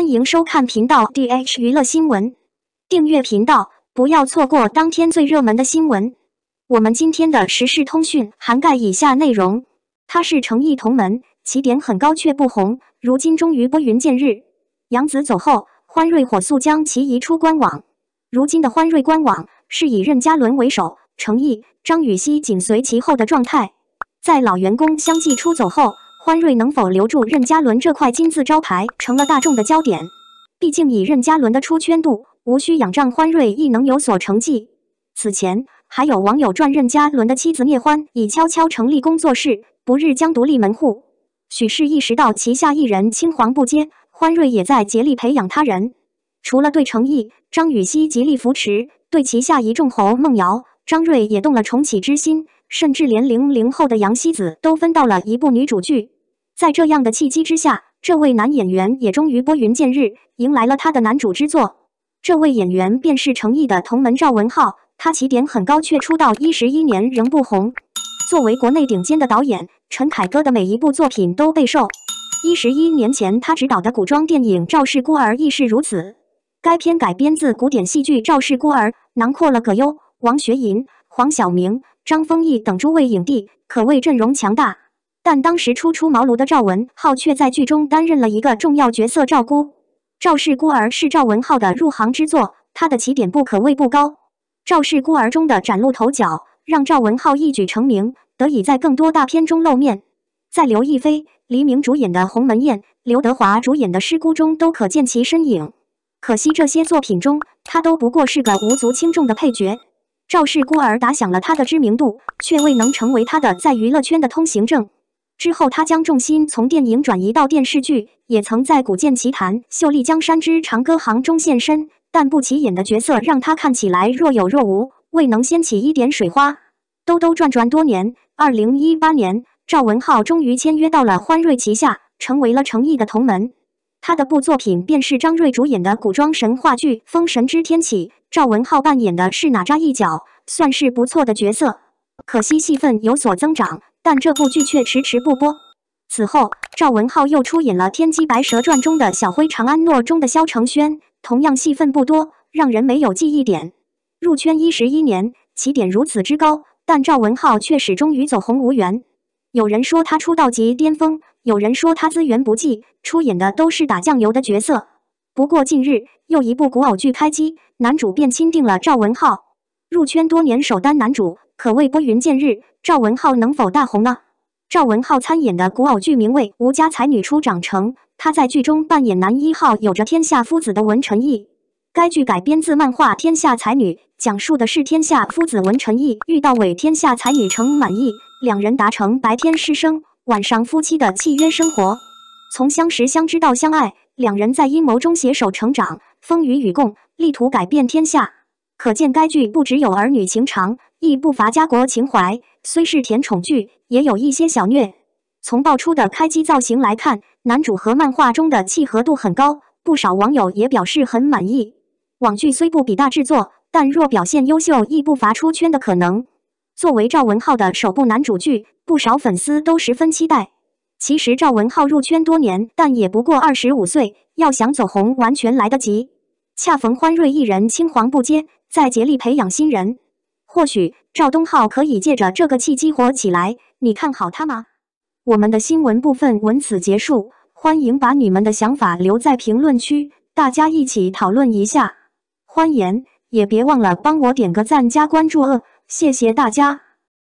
欢迎收看频道 D H 娱乐新闻，订阅频道，不要错过当天最热门的新闻。我们今天的时事通讯涵盖以下内容：他是成毅同门，起点很高却不红，如今终于拨云见日。杨紫走后，欢瑞火速将其移出官网。如今的欢瑞官网是以任嘉伦为首，成毅、张雨曦紧随其后的状态。在老员工相继出走后，欢瑞能否留住任嘉伦这块金字招牌，成了大众的焦点。毕竟以任嘉伦的出圈度，无需仰仗欢瑞亦能有所成绩。此前还有网友传任嘉伦的妻子聂欢已悄悄成立工作室，不日将独立门户。许氏意识到旗下艺人青黄不接，欢瑞也在竭力培养他人。除了对程毅、张雨绮极力扶持，对旗下一众侯孟瑶、张睿也动了重启之心。甚至连零零后的杨希子都分到了一部女主剧，在这样的契机之下，这位男演员也终于拨云见日，迎来了他的男主之作。这位演员便是成毅的同门赵文浩，他起点很高，却出道一十一年仍不红。作为国内顶尖的导演，陈凯歌的每一部作品都备受。一十一年前，他执导的古装电影《赵氏孤儿》亦是如此。该片改编自古典戏剧《赵氏孤儿》，囊括了葛优、王学银、黄晓明、张丰毅等诸位影帝可谓阵容强大，但当时初出茅庐的赵文浩却在剧中担任了一个重要角色——赵姑。赵氏孤儿》是赵文浩的入行之作，他的起点不可谓不高。《赵氏孤儿》中的崭露头角，让赵文浩一举成名，得以在更多大片中露面。在刘亦菲、黎明主演的《鸿门宴》，刘德华主演的《失孤》中都可见其身影。可惜这些作品中，他都不过是个无足轻重的配角。赵氏孤儿打响了他的知名度，却未能成为他的在娱乐圈的通行证。之后，他将重心从电影转移到电视剧，也曾在《古剑奇谭》《秀丽江山之长歌行》中现身，但不起眼的角色让他看起来若有若无，未能掀起一点水花。兜兜转转多年，二零一八年，赵文浩终于签约到了欢瑞旗下，成为了成毅的同门。他的部作品便是张睿主演的古装神话剧《封神之天启》，赵文浩扮演的是哪吒一角，算是不错的角色。可惜戏份有所增长，但这部剧却迟迟不播。此后，赵文浩又出演了《天机·白蛇传》中的小灰，《长安诺》中的萧承轩，同样戏份不多，让人没有记忆点。入圈一十一年，起点如此之高，但赵文浩却始终与走红无缘。有人说他出道即巅峰，有人说他资源不济，出演的都是打酱油的角色。不过近日又一部古偶剧开机，男主便钦定了赵文浩。入圈多年首单男主，可谓拨云见日。赵文浩能否大红呢？赵文浩参演的古偶剧名为《吴家才女初长成》，他在剧中扮演男一号，有着天下夫子的文臣义。该剧改编自漫画《天下才女》，讲述的是天下夫子文成义遇到伪天下才女程满意，两人达成白天师生、晚上夫妻的契约生活。从相识相知到相爱，两人在阴谋中携手成长，风雨与共，力图改变天下。可见该剧不只有儿女情长，亦不乏家国情怀。虽是甜宠剧，也有一些小虐。从爆出的开机造型来看，男主和漫画中的契合度很高，不少网友也表示很满意。网剧虽不比大制作，但若表现优秀，亦不乏出圈的可能。作为赵文浩的首部男主剧，不少粉丝都十分期待。其实赵文浩入圈多年，但也不过二十五岁，要想走红完全来得及。恰逢欢瑞艺人青黄不接，在竭力培养新人，或许赵东浩可以借着这个契机火起来。你看好他吗？我们的新闻部分文此结束，欢迎把你们的想法留在评论区，大家一起讨论一下。欢颜，也别忘了帮我点个赞、加关注，哦，谢谢大家。